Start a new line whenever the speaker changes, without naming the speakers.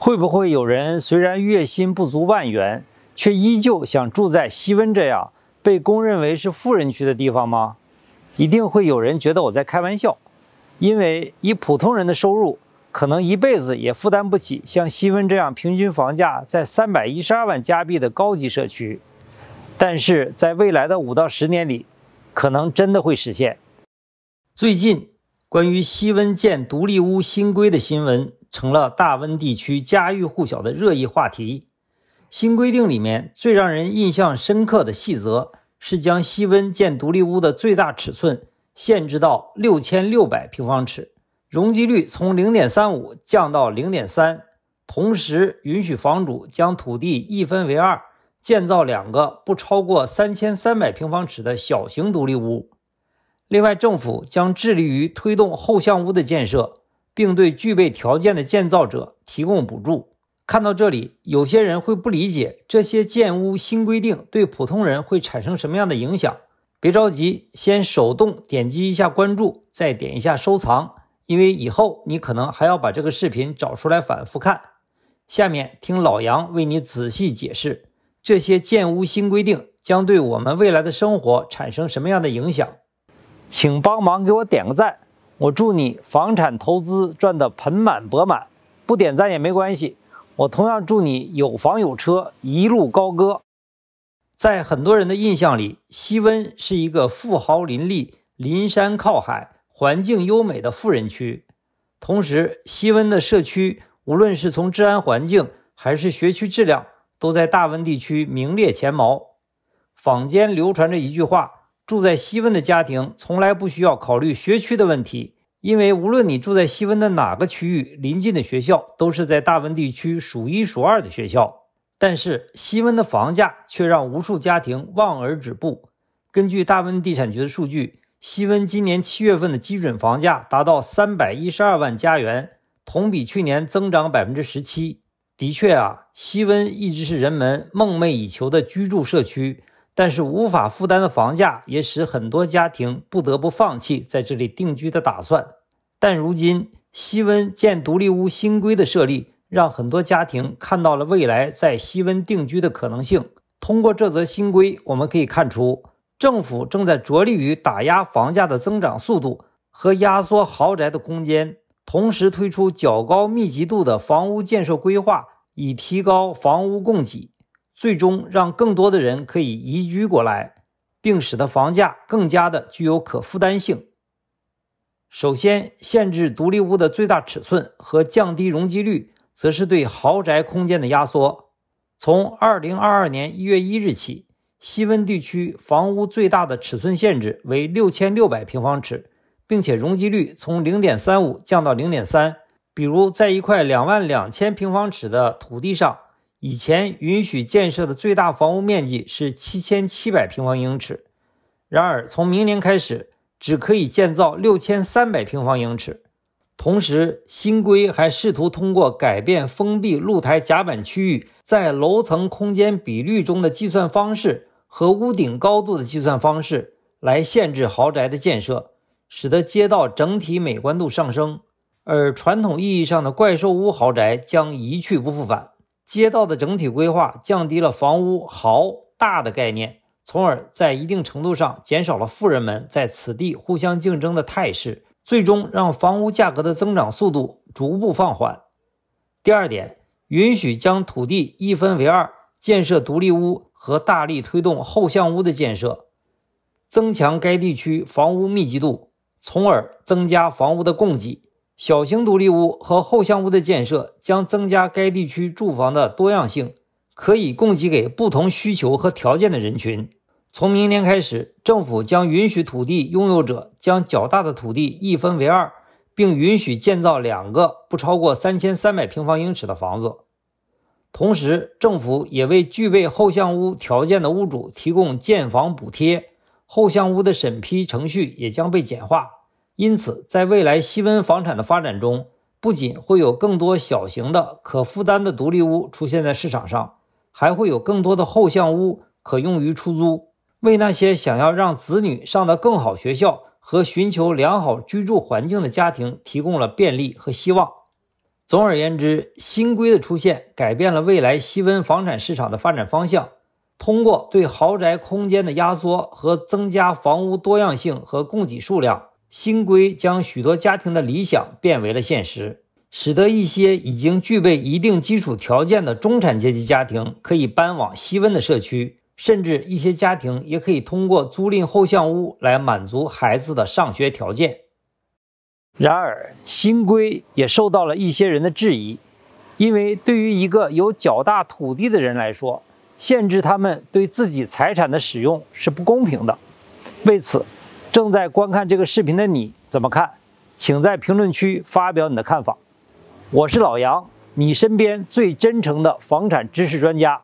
会不会有人虽然月薪不足万元，却依旧想住在西温这样被公认为是富人区的地方吗？一定会有人觉得我在开玩笑，因为以普通人的收入，可能一辈子也负担不起像西温这样平均房价在三百一十二万加币的高级社区。但是在未来的五到十年里，可能真的会实现。最近关于西温建独立屋新规的新闻。成了大温地区家喻户晓的热议话题。新规定里面最让人印象深刻的细则是将西温建独立屋的最大尺寸限制到六千六百平方尺，容积率从零点三五降到零点三，同时允许房主将土地一分为二，建造两个不超过三千三百平方尺的小型独立屋。另外，政府将致力于推动后巷屋的建设。并对具备条件的建造者提供补助。看到这里，有些人会不理解这些建屋新规定对普通人会产生什么样的影响。别着急，先手动点击一下关注，再点一下收藏，因为以后你可能还要把这个视频找出来反复看。下面听老杨为你仔细解释，这些建屋新规定将对我们未来的生活产生什么样的影响。请帮忙给我点个赞。我祝你房产投资赚得盆满钵满，不点赞也没关系。我同样祝你有房有车，一路高歌。在很多人的印象里，西温是一个富豪林立、临山靠海、环境优美的富人区。同时，西温的社区无论是从治安环境还是学区质量，都在大温地区名列前茅。坊间流传着一句话。住在西温的家庭从来不需要考虑学区的问题，因为无论你住在西温的哪个区域，临近的学校都是在大温地区数一数二的学校。但是西温的房价却让无数家庭望而止步。根据大温地产局的数据，西温今年七月份的基准房价达到三百一十二万加元，同比去年增长百分之十七。的确啊，西温一直是人们梦寐以求的居住社区。但是无法负担的房价也使很多家庭不得不放弃在这里定居的打算。但如今西温建独立屋新规的设立，让很多家庭看到了未来在西温定居的可能性。通过这则新规，我们可以看出，政府正在着力于打压房价的增长速度和压缩豪宅的空间，同时推出较高密集度的房屋建设规划，以提高房屋供给。最终让更多的人可以移居过来，并使得房价更加的具有可负担性。首先，限制独立屋的最大尺寸和降低容积率，则是对豪宅空间的压缩。从二零二二年一月一日起，西温地区房屋最大的尺寸限制为六千六百平方尺，并且容积率从零点三五降到零点三。比如，在一块两万两千平方尺的土地上。以前允许建设的最大房屋面积是七千七百平方英尺，然而从明年开始，只可以建造六千三百平方英尺。同时，新规还试图通过改变封闭露台甲板区域在楼层空间比率中的计算方式和屋顶高度的计算方式，来限制豪宅的建设，使得街道整体美观度上升，而传统意义上的怪兽屋豪宅将一去不复返。街道的整体规划降低了房屋豪大的概念，从而在一定程度上减少了富人们在此地互相竞争的态势，最终让房屋价格的增长速度逐步放缓。第二点，允许将土地一分为二，建设独立屋和大力推动后巷屋的建设，增强该地区房屋密集度，从而增加房屋的供给。小型独立屋和后巷屋的建设将增加该地区住房的多样性，可以供给给不同需求和条件的人群。从明年开始，政府将允许土地拥有者将较大的土地一分为二，并允许建造两个不超过三千三百平方英尺的房子。同时，政府也为具备后巷屋条件的屋主提供建房补贴，后巷屋的审批程序也将被简化。因此，在未来西温房产的发展中，不仅会有更多小型的可负担的独立屋出现在市场上，还会有更多的后巷屋可用于出租，为那些想要让子女上的更好学校和寻求良好居住环境的家庭提供了便利和希望。总而言之，新规的出现改变了未来西温房产市场的发展方向，通过对豪宅空间的压缩和增加房屋多样性和供给数量。新规将许多家庭的理想变为了现实，使得一些已经具备一定基础条件的中产阶级家庭可以搬往西温的社区，甚至一些家庭也可以通过租赁后巷屋来满足孩子的上学条件。然而，新规也受到了一些人的质疑，因为对于一个有较大土地的人来说，限制他们对自己财产的使用是不公平的。为此，正在观看这个视频的你怎么看？请在评论区发表你的看法。我是老杨，你身边最真诚的房产知识专家。